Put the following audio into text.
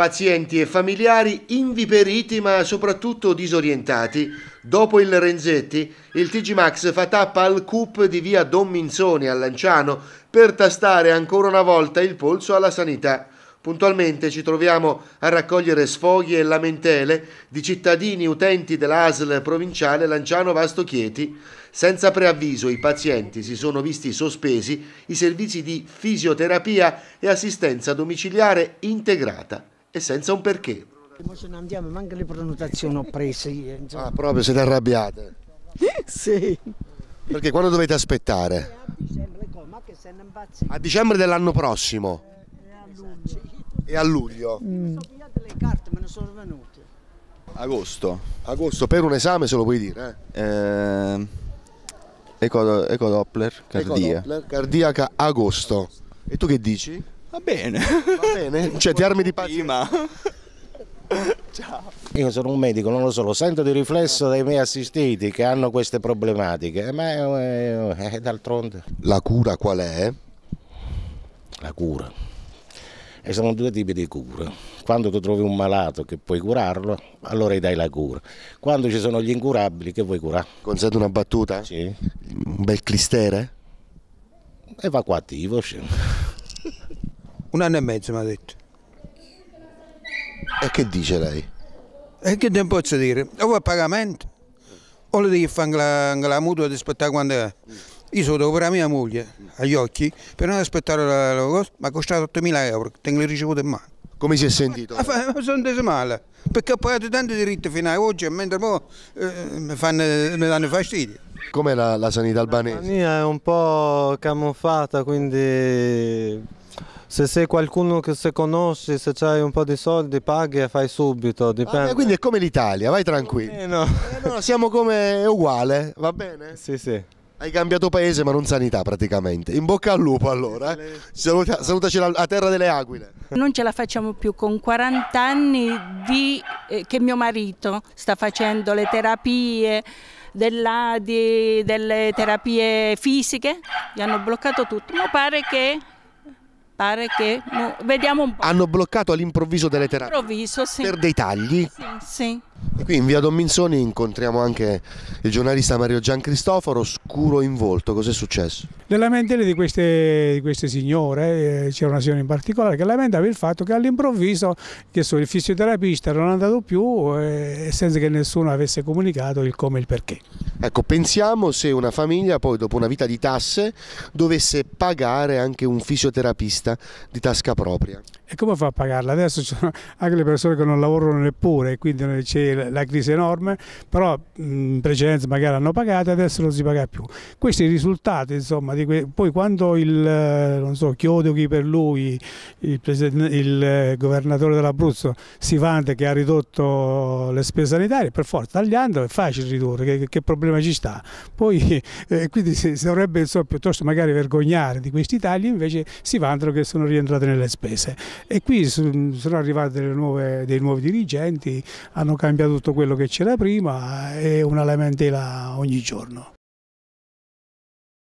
pazienti e familiari inviperiti ma soprattutto disorientati. Dopo il Renzetti, il TG Max fa tappa al CUP di via Don Minzoni a Lanciano per tastare ancora una volta il polso alla sanità. Puntualmente ci troviamo a raccogliere sfoghi e lamentele di cittadini utenti dell'ASL provinciale Lanciano Vasto Chieti. Senza preavviso i pazienti si sono visti sospesi i servizi di fisioterapia e assistenza domiciliare integrata e senza un perché. Ma ce ne andiamo, ma anche le prenotazioni ho prese. Io, ah, proprio siete arrabbiate? sì. Perché quando dovete aspettare? A dicembre dell'anno prossimo. E a luglio. Mm. Mi Mm. le carte, me ne sono venute. Agosto. Agosto per un esame se lo puoi dire? Eh? Eh, ecodoppler, cardia. cardiaca agosto. E tu che dici? Va bene. Va bene? Cioè ti armi di pazienza? Prima. Ciao. Io sono un medico, non lo so, lo sento di riflesso dai miei assistiti che hanno queste problematiche, ma è, è, è d'altronde. La cura qual è? La cura. E sono due tipi di cura. Quando tu trovi un malato che puoi curarlo, allora gli dai la cura. Quando ci sono gli incurabili, che vuoi curare? Consente una battuta? Sì. Un bel clistere? Evacuativo, scemo. Un anno e mezzo mi ha detto. E che dice lei? E che te posso dire? O a pagamento, o le devi fare la, la mutua di aspettare quando è. Io sono dopo la mia moglie, agli occhi, per non aspettare la, la cosa, mi ha costato 8.000 euro, che tengo ricevuto in mano. Come si è sentito? Ma, ma sono deso male, perché ho pagato tanti diritti fino a oggi, mentre mo, eh, mi, fanno, mi danno fastidio. Com'è la, la sanità albanese? La mia è un po' camuffata, quindi se sei qualcuno che se conosci, se hai un po' di soldi, paghi e fai subito. Ah, dipende. Ah, quindi è come l'Italia, vai tranquillo. Eh, no. eh, no, siamo come uguale, va bene? Sì, sì. Hai cambiato paese ma non sanità praticamente. In bocca al lupo allora. Eh. Saluta, salutaci la terra delle aquile. Non ce la facciamo più con 40 anni di, eh, che mio marito sta facendo le terapie dell'ADI, delle terapie fisiche. Gli hanno bloccato tutto. Mi pare che pare che... No, vediamo un po'. Hanno bloccato all'improvviso delle terapie? sì. Per dei tagli? Sì, sì. E qui in via Don Minzoni incontriamo anche il giornalista Mario Gian Cristoforo, scuro in volto, cos'è successo? Le lamentele di queste, di queste signore, eh, c'era una signora in particolare che lamentava il fatto che all'improvviso il fisioterapista non è andato più eh, senza che nessuno avesse comunicato il come e il perché. Ecco, pensiamo se una famiglia poi dopo una vita di tasse dovesse pagare anche un fisioterapista di tasca propria. E come fa a pagarla? Adesso ci sono anche le persone che non lavorano neppure, quindi c'è la crisi enorme, però in precedenza magari hanno pagato, e adesso non si paga più. Questi i risultati, insomma, poi quando il, eh, non so, Chiodoghi per lui, il, il eh, governatore dell'Abruzzo, si vanta che ha ridotto le spese sanitarie, per forza, tagliando è facile ridurre, che, che problema problema ci sta. Poi, eh, quindi si dovrebbe insomma, piuttosto magari vergognare di questi tagli, invece si vantano che sono rientrate nelle spese. E qui sono arrivati nuove, dei nuovi dirigenti, hanno cambiato tutto quello che c'era prima, è eh, una lamentela ogni giorno.